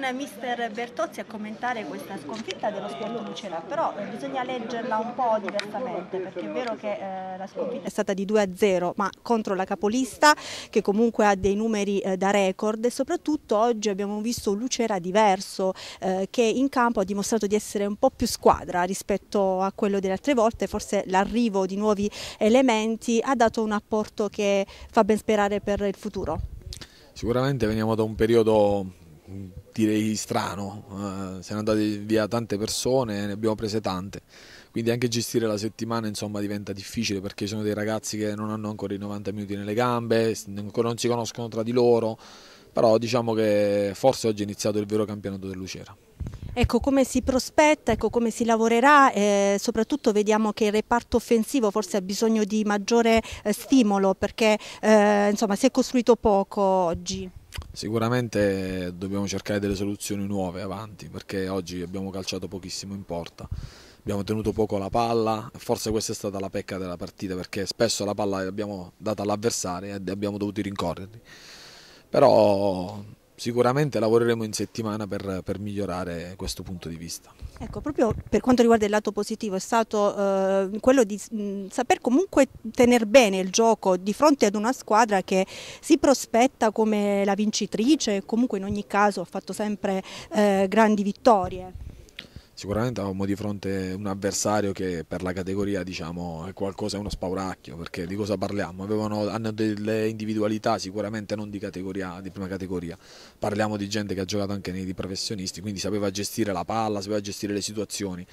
con mister Bertozzi a commentare questa sconfitta dello Sport Lucera, però bisogna leggerla un po' diversamente perché è vero che eh, la sconfitta è stata di 2 a 0 ma contro la capolista che comunque ha dei numeri eh, da record e soprattutto oggi abbiamo visto Lucera diverso eh, che in campo ha dimostrato di essere un po' più squadra rispetto a quello delle altre volte, forse l'arrivo di nuovi elementi ha dato un apporto che fa ben sperare per il futuro. Sicuramente veniamo da un periodo mm, direi strano, eh, siamo andate via tante persone, ne abbiamo prese tante, quindi anche gestire la settimana insomma, diventa difficile perché ci sono dei ragazzi che non hanno ancora i 90 minuti nelle gambe, non si conoscono tra di loro, però diciamo che forse oggi è iniziato il vero campionato del Lucera. Ecco come si prospetta, ecco come si lavorerà, eh, soprattutto vediamo che il reparto offensivo forse ha bisogno di maggiore eh, stimolo perché eh, insomma, si è costruito poco oggi. Sicuramente dobbiamo cercare delle soluzioni nuove avanti perché oggi abbiamo calciato pochissimo in porta, abbiamo tenuto poco la palla, forse questa è stata la pecca della partita perché spesso la palla l'abbiamo data all'avversario e abbiamo dovuto rincorrerli. Però sicuramente lavoreremo in settimana per, per, migliorare questo punto di vista. Ecco, proprio per quanto riguarda il lato positivo è stato eh, quello di mh, mm, saper comunque tenere bene il gioco di fronte ad una squadra che si prospetta come la vincitrice, comunque in ogni caso ha fatto sempre eh, grandi vittorie sicuramente avevamo di fronte un avversario che per la categoria diciamo, è qualcosa, è uno spauracchio, perché di cosa parliamo? Avevano, hanno delle individualità sicuramente non di, categoria, di prima categoria, parliamo di gente che ha giocato anche nei professionisti, quindi sapeva gestire la palla, sapeva gestire le situazioni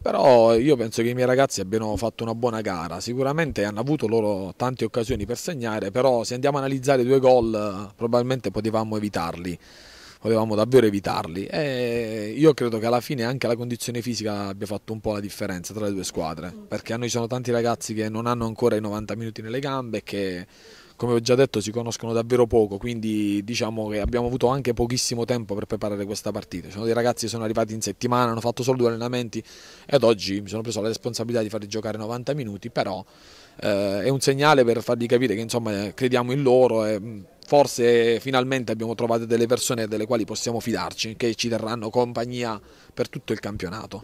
però io penso che i miei ragazzi abbiano fatto una buona gara, sicuramente hanno avuto loro tante occasioni per segnare, però se andiamo a analizzare due gol probabilmente potevamo evitarli volevamo davvero evitarli e io credo che alla fine anche la condizione fisica abbia fatto un po' la differenza tra le due squadre mm. perché a noi sono tanti ragazzi che non hanno ancora i 90 minuti nelle gambe e che come ho già detto si conoscono davvero poco quindi diciamo che abbiamo avuto anche pochissimo tempo per preparare questa partita ci sono dei ragazzi che sono arrivati in settimana hanno fatto solo due allenamenti ed oggi mi sono preso la responsabilità di farli giocare 90 minuti però eh, è un segnale per fargli capire che insomma crediamo in loro e forse finalmente abbiamo trovato delle persone delle quali possiamo fidarci, che ci terranno compagnia per tutto il campionato.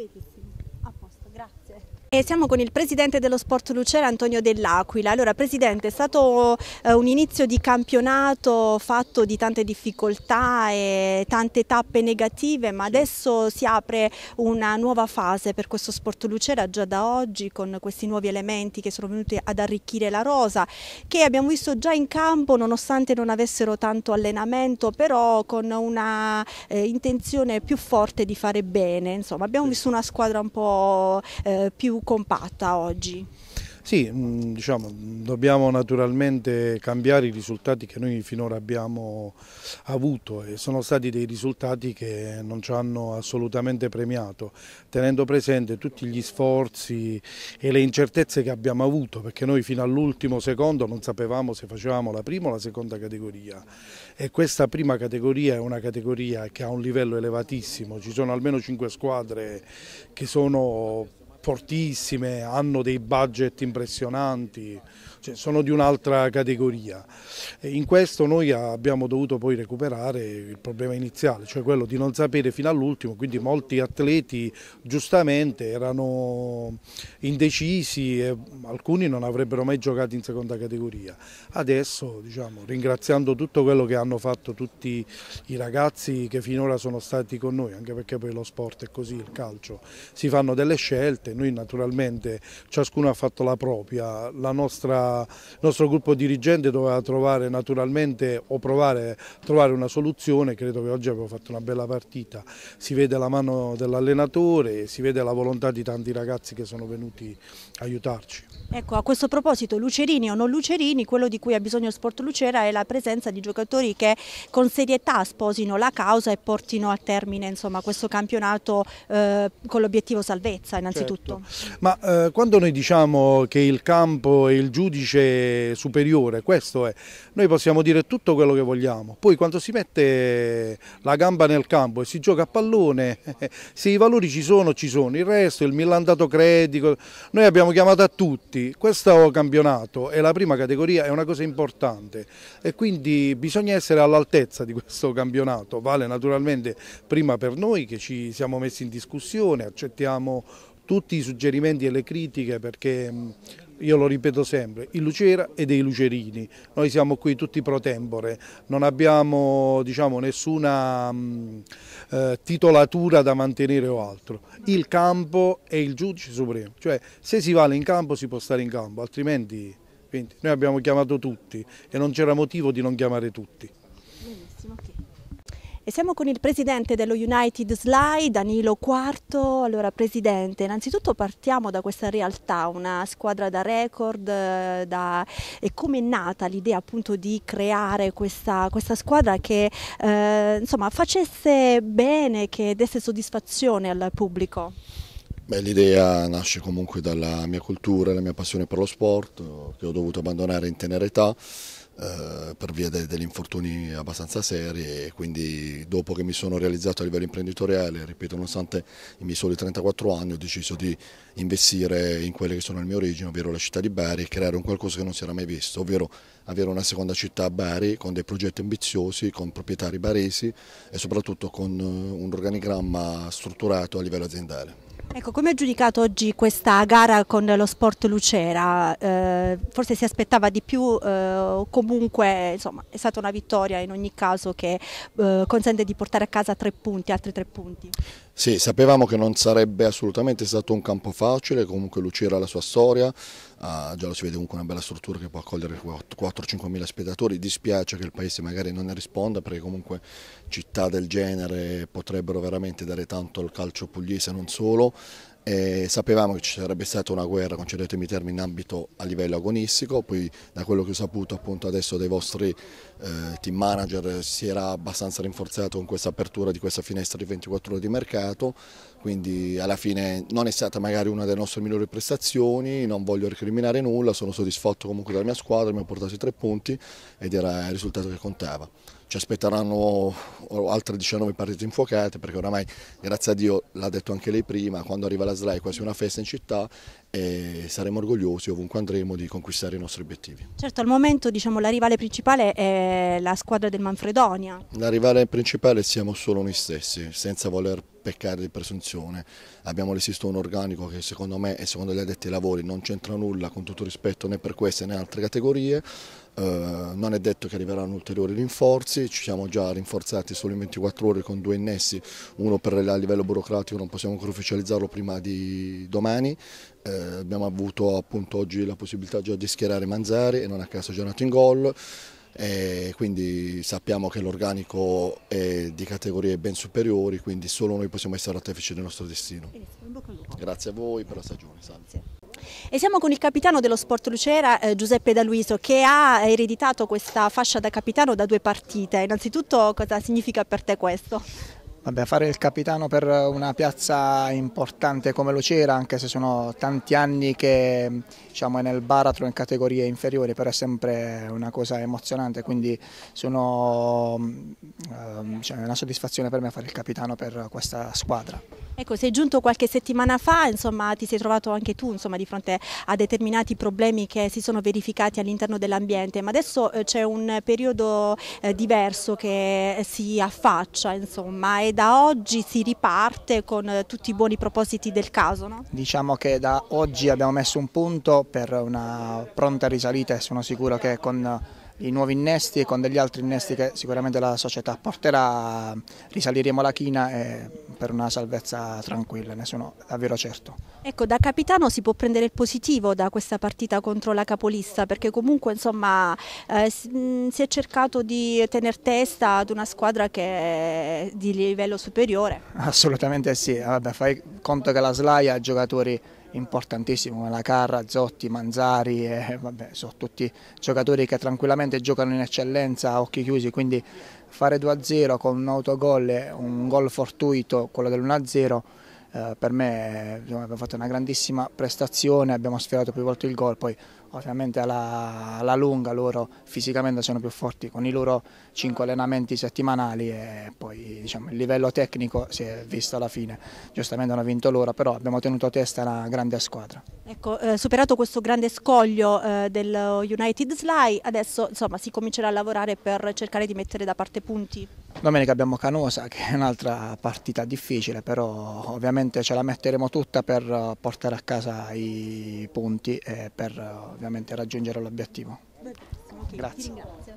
E siamo con il presidente dello Sport Lucera, Antonio Dell'Aquila. Allora, presidente, è stato eh, un inizio di campionato fatto di tante difficoltà e tante tappe negative, ma adesso si apre una nuova fase per questo Sport Lucera già da oggi con questi nuovi elementi che sono venuti ad arricchire la rosa, che abbiamo visto già in campo nonostante non avessero tanto allenamento, però con una eh, intenzione più forte di fare bene. Insomma, abbiamo visto una squadra un po' eh, più compatta oggi? Sì, mm, diciamo, dobbiamo naturalmente cambiare i risultati che noi finora abbiamo avuto e sono stati dei risultati che non ci hanno assolutamente premiato, tenendo presente tutti gli sforzi e le incertezze che abbiamo avuto, perché noi fino all'ultimo secondo non sapevamo se facevamo la prima o la seconda categoria e questa prima categoria è una categoria che ha un livello elevatissimo, ci sono almeno cinque squadre che sono fortissime, hanno dei budget impressionanti, cioè sono di un'altra categoria. E in questo noi abbiamo dovuto poi recuperare il problema iniziale, cioè quello di non sapere fino all'ultimo, quindi molti atleti giustamente erano indecisi e alcuni non avrebbero mai giocato in seconda categoria. Adesso diciamo, ringraziando tutto quello che hanno fatto tutti i ragazzi che finora sono stati con noi, anche perché poi lo sport è così, il calcio, si fanno delle scelte, noi naturalmente ciascuno ha fatto la propria, la nostra il nostro gruppo dirigente doveva trovare naturalmente o provare a trovare una soluzione, credo che oggi abbiamo fatto una bella partita, si vede la mano dell'allenatore, si vede la volontà di tanti ragazzi che sono venuti a aiutarci. Ecco, a questo proposito, Lucerini o non Lucerini, quello di cui ha bisogno il Sport Lucera è la presenza di giocatori che con serietà sposino la causa e portino a termine insomma, questo campionato eh, con l'obiettivo salvezza innanzitutto. Certo. Ma eh, quando noi diciamo che il campo e il giudice giudice superiore, questo è. Noi possiamo dire tutto quello che vogliamo, poi quando si mette la gamba nel campo e si gioca a pallone, se i valori ci sono, ci sono, il resto, il millandato credito, noi abbiamo chiamato a tutti, questo campionato è la prima categoria, è una cosa importante e quindi bisogna essere all'altezza di questo campionato, vale naturalmente prima per noi che ci siamo messi in discussione, accettiamo tutti i suggerimenti e le critiche perché io lo ripeto sempre, il Lucera e dei Lucerini, noi siamo qui tutti pro tempore, non abbiamo diciamo, nessuna mm, eh, titolatura da mantenere o altro, il campo è il giudice supremo, cioè se si vale in campo si può stare in campo, altrimenti quindi, noi abbiamo chiamato tutti e non c'era motivo di non chiamare tutti. E siamo con il presidente dello United Sly, Danilo Quarto. Allora, presidente, innanzitutto partiamo da questa realtà, una squadra da record, eh, da... e come è nata l'idea appunto di creare questa, questa squadra che eh, insomma facesse bene, che desse soddisfazione al pubblico? l'idea nasce comunque dalla mia cultura, la mia passione per lo sport, eh, che ho dovuto abbandonare in tenera età eh, per via de degli infortuni abbastanza seri e quindi dopo che mi sono realizzato a livello imprenditoriale, ripeto, nonostante i miei soli 34 anni, ho deciso di investire in quelle che sono le mie origini, ovvero la città di Bari, e creare un qualcosa che non si era mai visto, ovvero avere una seconda città a Bari con dei progetti ambiziosi, con proprietari baresi e soprattutto con eh, un organigramma strutturato a livello aziendale. Ecco, come ha giudicato oggi questa gara con lo Sport Lucera? Eh, forse si aspettava di più, eh, comunque insomma, è stata una vittoria in ogni caso che eh, consente di portare a casa tre punti, altri tre punti. Sì, sapevamo che non sarebbe assolutamente stato un campo facile, comunque Lucera ha la sua storia, uh, già lo si vede comunque una bella struttura che può accogliere 4-5 mila spettatori, dispiace che il paese magari non ne risponda perché comunque città del genere potrebbero veramente dare tanto al calcio pugliese, non solo, e eh, sapevamo che ci sarebbe stata una guerra, concedetemi i termini, in ambito a livello agonistico, poi da quello che ho saputo appunto adesso dai vostri eh, team manager si era abbastanza rinforzato con questa apertura di questa finestra di 24 ore di mercato, quindi alla fine non è stata magari una delle nostre migliori prestazioni, non voglio recriminare nulla, sono soddisfatto comunque della mia squadra, mi ha portato i tre punti ed era il risultato che contava. Ci aspetteranno altre 19 partite infuocate perché oramai, grazie a Dio, l'ha detto anche lei prima, quando arriva la SLA è quasi una festa in città e saremo orgogliosi ovunque andremo di conquistare i nostri obiettivi. Certo, al momento diciamo, la rivale principale è la squadra del Manfredonia. La rivale principale siamo solo noi stessi, senza voler peccare di presunzione. Abbiamo resisto un organico che secondo me e secondo gli addetti ai lavori non c'entra nulla, con tutto rispetto né per queste né altre categorie. Uh, non è detto che arriveranno ulteriori rinforzi, ci siamo già rinforzati solo in 24 ore con due innessi, uno per a livello burocratico non possiamo ancora ufficializzarlo prima di domani, uh, abbiamo avuto appunto oggi la possibilità già di schierare Manzari e non a caso già nato in gol e quindi sappiamo che l'organico è di categorie ben superiori, quindi solo noi possiamo essere artefici del nostro destino. Grazie a voi per la stagione. Salve. E siamo con il capitano dello Sport Lucera, eh, Giuseppe D'Aluiso, che ha ereditato questa fascia da capitano da due partite. Innanzitutto cosa significa per te questo? Vabbè, fare il capitano per una piazza importante come lo c'era, anche se sono tanti anni che diciamo, è nel baratro in categorie inferiori, però è sempre una cosa emozionante, quindi sono, eh, diciamo, è una soddisfazione per me fare il capitano per questa squadra. Ecco, sei giunto qualche settimana fa, insomma, ti sei trovato anche tu insomma, di fronte a determinati problemi che si sono verificati all'interno dell'ambiente, ma adesso eh, c'è un periodo eh, diverso che si affaccia, insomma, da oggi si riparte con eh, tutti i buoni propositi del caso. No? Diciamo che da oggi abbiamo messo un punto per una pronta risalita e sono sicuro che con eh, i nuovi innesti e con degli altri innesti che sicuramente la società porterà risaliremo la china e per una salvezza tranquilla, ne sono davvero certo. Ecco, da capitano si può prendere il positivo da questa partita contro la capolista, perché comunque insomma, eh, si mm, è cercato di tenere testa ad una squadra che è di livello superiore. Assolutamente sì, ah, Vabbè, fai conto che la Slaia ha giocatori importantissimi come la Carra, Zotti, Manzari, eh, vabbè, sono tutti giocatori che tranquillamente giocano in eccellenza a occhi chiusi, quindi fare 2-0 con un autogol, un gol fortuito, quello dell'1-0, eh, per me abbiamo fatto una grandissima prestazione, abbiamo sfiorato più volte il gol, poi Ovviamente oh, alla, alla, lunga loro fisicamente sono più forti con i loro cinque allenamenti settimanali e poi diciamo, il livello tecnico si è visto alla fine. Giustamente hanno vinto loro, però abbiamo tenuto testa una grande squadra. Ecco, eh, superato questo grande scoglio eh, dello United Sly, adesso insomma, si comincerà a lavorare per cercare di mettere da parte punti? Domenica abbiamo Canosa che è un'altra partita difficile, però ovviamente ce la metteremo tutta per eh, portare a casa i punti e per eh, ovviamente raggiungere l'obiettivo. Grazie.